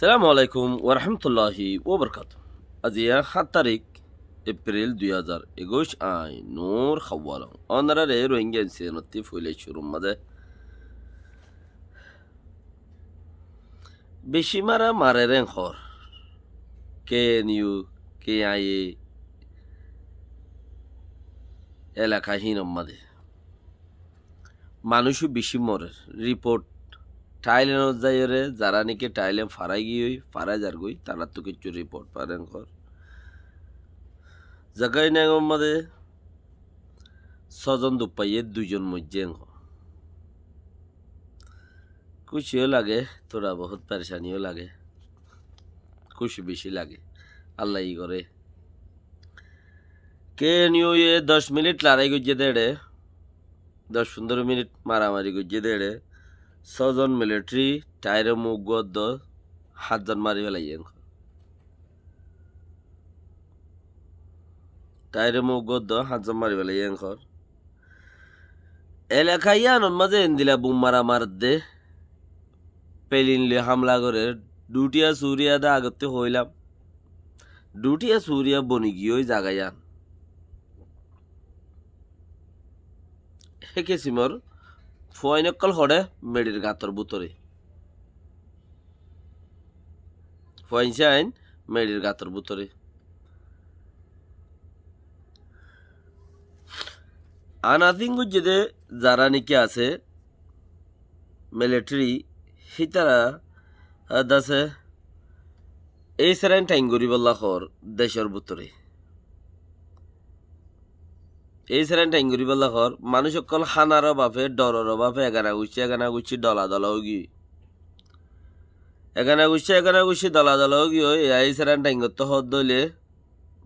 السلام আলাইকুম ওরহমতুল্লাহি ওবরকাত আজিয়া সাত তারিখ এপ্রিল দুই হাজার একুশ আই নূর খাওয়াল অনারারে রোহিঙ্গা ইনসিডেন্টটি ফুলে শুরু মাঝে বেশি মারা মারে রেং খর কে নিউ কে আই এলাকাহীন মাদে মানুষও বেশি মরে রিপোর্ট ঠাইলেন যাইরে যারা নাকি টাইলে ফারাই গিয়ে ফারাই যার গই তারা তো কিছু রিপোর্ট পারেন কর জাকাই নেঙ্গ মাদে ছজন দুপাইয়ে দুজন মজ্জে খুশিও লাগে তোরা বহুত পরেশানিও লাগে খুশি বেশি লাগে আল্লাহ ই করে কে নিউ এ দশ মিনিট লড়াই গুজিয়ে দেড়ে দশ পনেরো মিনিট মারামারি গুজিয়ে দেড়ে ছজন মিলিটারি টাইরে মুখ গদ্য হাতজন মারি ফেলাই টাইরে মুখ গদ্য হাতজন মারি ফেলাই এনখর এলাকায় আনন মাঝে এন্দিলা বুম মারা মার দে পেলিনলে হামলা করে দুটিয়া সুরিয়া দা আগতে হইলাম দুটিয়া সুরিয়া বনি গিয়ে ওই জাগাইয়ান হেকে সিমর ফয়নকল হড়ে মেডির গাতর বুতরে ফয়নসাইন মেডির গাতর বুতরে আনাদিঙ্গু যেদে যারা নাকি আছে মিলিটারি হিতারা দাসে এই সেরাইন টাইম বলা আল্লাহর দেশের বুতরে এই সেরেনটা ইঙ্গুরি বেলা ঘর মানুষ সকল হানার অভাবে ডরর অভাবে এগানা গুছি এগানা গুছি ডলা দলাও গি এগানা গুছি এগানা গুছি দলা দলাও গি ওই এই সেরেনটা ইঙ্গত হদ দলে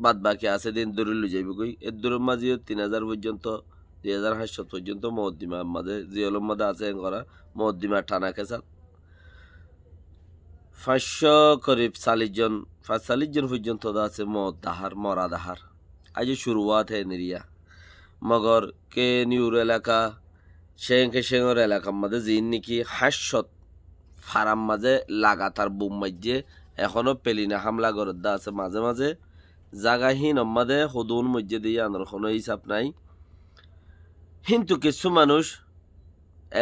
বাদ বাকি আছে দিন দূরে লু যাইব কই এর দূরের মাঝিও তিন হাজার পর্যন্ত দুই হাজার সাতশো পর্যন্ত মহদ্দিমা মাঝে জিয়লম মাদে আছে করা মহদ্দিমা ঠানা খেসাত পাঁচশো করিব চাল্লিশ জন পাঁচ চাল্লিশ জন পর্যন্ত আছে মদ দাহার মরা দাহার আজ শুরুয়াত হে নিরিয়া মগর কে নিউর এলাকা কে সেঙ্গর এলাকার মাঝে জিন নাকি হাস্যত ফারাম মাঝে লাগাতার বুম মাঝে এখনও পেলিনা হামলা দা আছে মাঝে মাঝে জাগাহীন অম্মাদে হদুন মধ্যে দিয়ে আনার কোনো হিসাব নাই কিন্তু কিছু মানুষ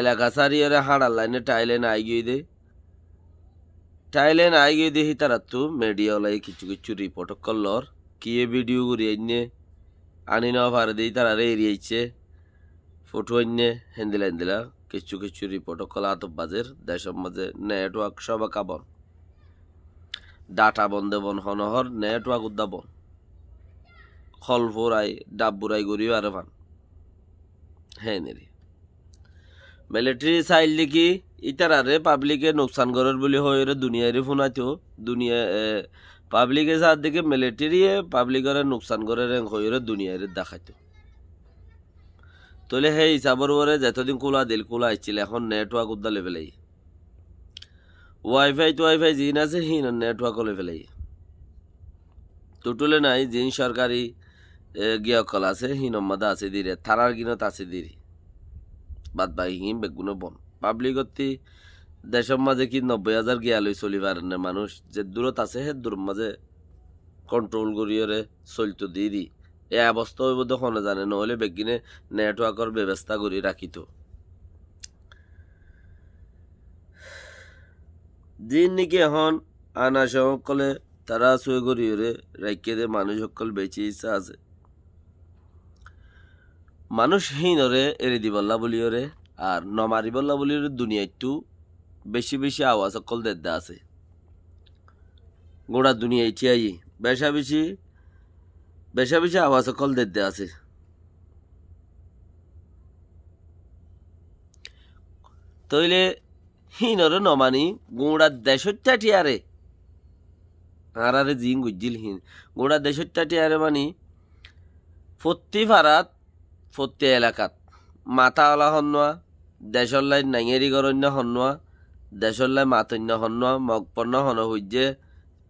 এলাকা চারিয়ারে হাড়ার লাইনে টাইলে নাই গিয়ে দে টাইলে নাই গিয়ে দিয়ে তারা তো মিডিয়া কিছু কিছু রিপোর্ট করলর কিয়ে ভিডিও ঘুরিয়ে নিয়ে আনি নেওয়া পারে দিই তারা রে এড়িয়েছে ফটো অন্যে হেন্দিলা হেন্দিলা কিছু কিছু রিপোর্ট কলা আতব্বাজের দেশের মাঝে নেটওয়ার্ক সবা কাবন ডাটা বন্ধে বন হনহর নেটওয়ার্ক উদ্যাপন খলফুরাই ডাব্বুরাই গরি আর ভান হ্যাঁ নেরি মিলিটারি সাইল লিখি ইতারারে পাবলিকে নোকসান করার বলে হয়ে দুনিয়ারে ফোনাতেও দুনিয়া পাবলিকে যার দিকে মিলিটারিয়ে পাবলিকরে নোকসান করে রেং হইরে দুনিয়ারে দেখাইতো তলে সেই হিসাবর পরে যতদিন কোলা দিল কোলা আসছিল এখন নেটওয়ার্ক উদ্দালে ফেলাই ওয়াইফাই টোয়াইফাই জিন আছে সি নেটওয়ার্ক হলে ফেলাই টুটুলে নাই জিন সরকারি গিয়কল আছে হিন মাদা আছে দিরে থারার গিনত আছে দিরি বাদ বাকি হিম বেগুনে বন পাবলিকতি দেশের মাঝে কি নব্বই হাজার গিয়ালই চলিবার মানুষ যে দূরত আছে হে দূর মাঝে কন্ট্রোল করিয়ে চলিত দি দি এ অবস্থা হইব তখন জানে নহলে বেগিনে নেটওয়ার্কর ব্যবস্থা করি রাখিত দিন নাকি এখন আনা সকলে তারা শুয়ে করিয়ে রাখিয়ে দে মানুষ সকল বেঁচে ইচ্ছা আছে মানুষ হীনরে এড়ে দিবল্লা বলিয়রে আর নমারিবল্লা বলিয়রে দুনিয়া একটু বেশি বেশি আওয়াজ অকলদের দা আছে গোড়া দুনিয়া ইটিয়াই বেশা বেশি বেশা বেশি আওয়াজ অকলদের দা আছে তইলে হিনরে নমানি গোড়ার দেশর আর আরে জিং গুজিল হিন গোড়া চাটি চাটিয়ারে মানি ফত্তি ভাড়াত ফত্তি এলাকাত মাথা অলা হন্নোয়া দেশর লাইন নাঙেরি গরণ্য হন্নোয়া দেশলে মাতন্য হন্য মগপন্ন হন হইজে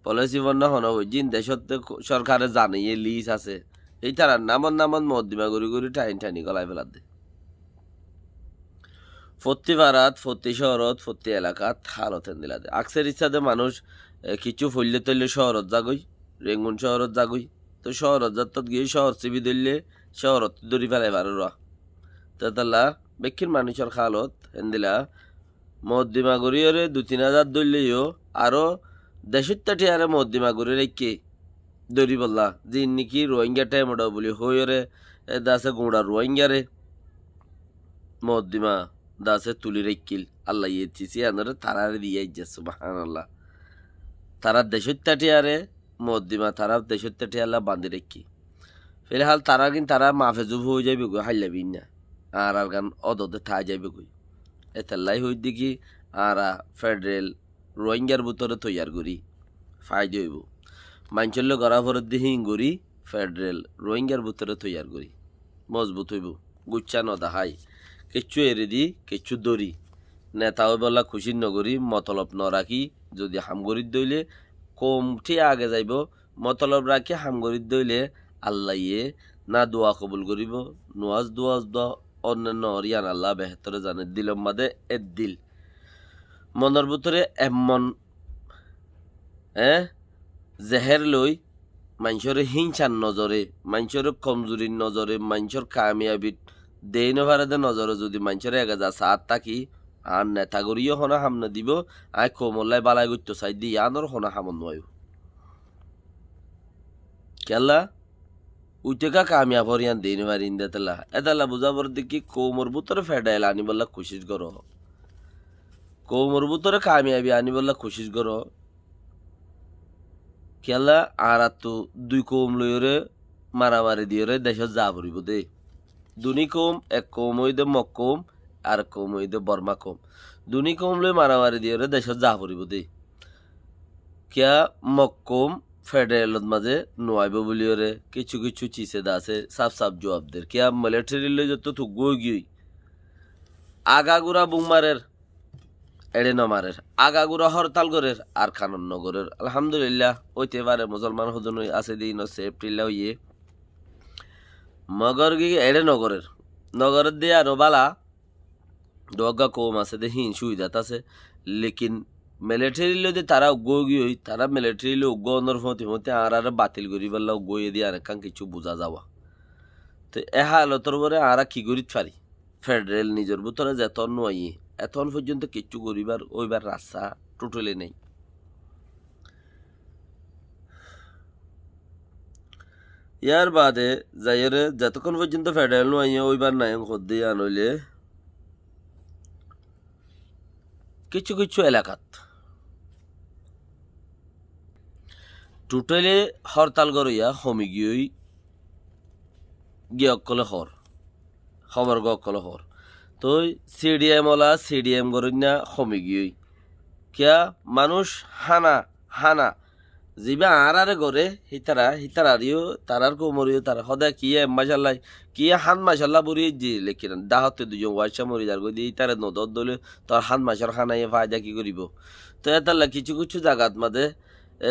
পলিসিপন্ন হন হইজিন দেশত সরকারে জানিয়ে লিস আছে এই তারা নামন নামন মদ্দিমা গুড়ি গুড়ি টাইন টাইনি গলায় ফেলা দে ফত্তি ভারাত ফত্তি শহরত ফত্তি এলাকাত হালত দিলা দে আকসের ইচ্ছাতে মানুষ কিছু ফুললে তৈলে শহরত জাগই রেঙ্গুন শহরত জাগই তো শহরত যাত্রত গিয়ে শহর চিবি ধরলে শহরত দৌড়ি ফেলাই পারো রা তো তাল্লা বেক্ষির মানুষের খালত হেন্দিলা মদ্দিমা গড়িয়রে দু তিন হাজার দইলেও আরও দেশত্তা টিয়ারে মদ্দিমা গড়ি রেখে দৌড়ি বললা যে নাকি রোহিঙ্গা টাইম ওটা বলি হইরে দাসে গুঁড়া রোহিঙ্গা রে মদ্দিমা দাসে তুলি রেখিল আল্লাহ থিসি ইয়ে আনারে তারারে দিয়ে যাচ্ছে বাহান আল্লাহ তারা দেশত্তা টিয়ারে মদ্দিমা তারা দেশত্তা টিয়াল্লা বাঁধি রেখি ফিলহাল হাল তারা কিন্তু তারা মাফেজুব হয়ে যাবে গো হাইলাবিন না আর আর গান অদতে থা যাবে গই এতাল্লাই হই দিকি আর ফেডারেল রোহিঙ্গার ভিতরে তৈয়ার করি ফায়দা হইব মাঞ্চল্য গড়া ফরত দিয়ে গড়ি ফেডারেল রোহিঙ্গার ভিতরে তৈয়ার করি মজবুত হইব গুচ্ছা নদাহাই কিচ্ছু এড়ে দি কিচ্ছু দড়ি নেতাও বলা খুশি নগরি মতলব নরাখি যদি হামগরিত দইলে কমঠে আগে যাইব মতলব রাখি হামগরিত দইলে আল্লাহ না দোয়া কবুল করিব নোয়াজ দোয়াজ দ অন্যান্য অরিয়ান আল্লাহ বেহতরে জানে দিলম মাদে এ দিল মনের ভিতরে এমন হ্যাঁ জেহের লই মানুষরে হিংসার নজরে মানুষরে কমজোরির নজরে মানুষের কামিয়াবির দেই নভারাদের নজরে যদি মানুষের এক হাজার সাত থাকি আর নেতা গড়িও হনা হামনা দিব আয় কোমল্লায় বালাই গত্য চাই দি আনর হনা হামন নয় কেলা উইটেকা কামিয়াব হরিয়ান দিন মারি ইন্দাতলা এদালা বুঝাবর দেখি কৌ বুতরে ফেডাইল আনি বললা কোশিশ করো কৌমর বুতরে কামিয়াবি আনি বললা কোশিশ করো খেলা আর দুই দুই কৌম লইরে মারামারি দিয়রে দেশত যা ভরিব দে দুনি কৌম এক কৌম হই দে মক কৌম আর কৌম হই দে বর্মা কৌম দুনি কৌম লই মারামারি দিয়ে দেশত যা ভরিব দে কিয়া মক কৌম ফেডারেল মাঝে নোয়াইব বলিওরে কিছু কিছু চিসেদ আছে সাফ সাফ জবাবদের কিয়া মিলিটারি লে যত তো গই গই আগাগুড়া বুমারের এড়ে নমারের আগাগুড়া হরতাল করের আর খানন নগরের আলহামদুলিল্লাহ ওইতে পারে মুসলমান হদনই আছে দিন এপ্রিল হইয়ে মগর গিয়ে এড়ে নগরের নগরের দিয়ে আরো বালা ডগা কম আছে দে হিন সুবিধাত আছে লেকিন মিলিটারি লোদে তারা গগি হই তারা মিলিটারি লো গনর ফতি হতে আর আর বাতিল করি বললা গয়ে দিয়ে আর কান কিছু বোঝা যাওয়া তো এ হালতর পরে আর কি করি পারি ফেডারেল নিজের ভিতরে যেতন নয় এতন পর্যন্ত কিচ্ছু করিবার ওইবার রাস্তা টোটালি নেই ইয়ার বাদে যাইরে যতক্ষণ পর্যন্ত ফেডারেল নয় ওইবার নাই খদ্দ আনইলে কিছু কিছু এলাকাত টোটেলে হরতাল গড়া সমি গিয়ে গিয়কলে হর সমর্গ অকলে হর তো সি ডি এম ওলা সি ডি এম গড়া সমি গিয়ে কিয়া মানুষ হানা হানা যিবা আর আরে গড়ে সিতারা সিতারিও তারার কোমরিও তার সদায় কি এম মাজাল্লাই কি হান মাজাল্লা বুড়ি দি লেখি দাহতে দুজন ওয়াইসা মরি যার গিয়ে ইতারে নদত দলে তোর হান মাছর খানাই ফায়দা কি করিব তো এটা কিছু কিছু জাগাত মাদে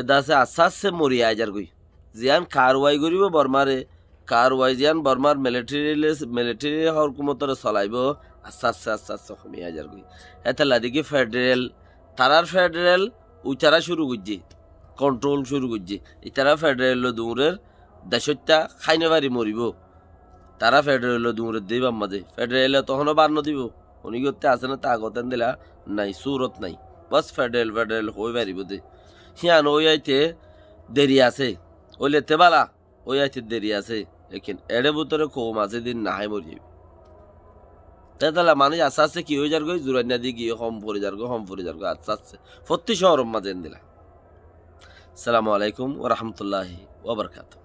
দাসে আশ্বাসে মরিয়া আইজার গই জিয়ান কারওয়াই করিব বর্মারে কারওয়াই জিয়ান বর্মার মিলিটারি মিলিটারি হরকুমতরে চলাইব আশ্বাসে আশ্বাসে কমিয়া আইজার গই এতলা দিকে ফেডারেল তারার ফেডারেল উচারা শুরু করছি কন্ট্রোল শুরু করছি ইতারা ফেডারেল দৌড়ের দেশত্যা খাইনে বাড়ি মরিব তারা ফেডারেল দৌড়ের দিব আমাদে ফেডারেল তখনও বান্ন দিব উনি করতে আসে না তা আগতেন দিলা নাই সুরত নাই বাস ফেডারেল ফেডারেল হয়ে বাড়িব দে হিয়ান ওই আইতে দেরি আছে ওইলে তেবালা ওই আইতে দেরি আছে এখিন এড়ে বুতরে কৌ মাঝে দিন নাহাই মরি তাহলে মানুষ আস্তে আস্তে কি হয়ে যার গই জুরান্না দিয়ে গিয়ে হম পরে যার গো হম পরে যার গো আস্তে আস্তে ফত্তি শহর মাঝে দিলা সালামু আলাইকুম ও রহমতুল্লাহি ওবরকাতু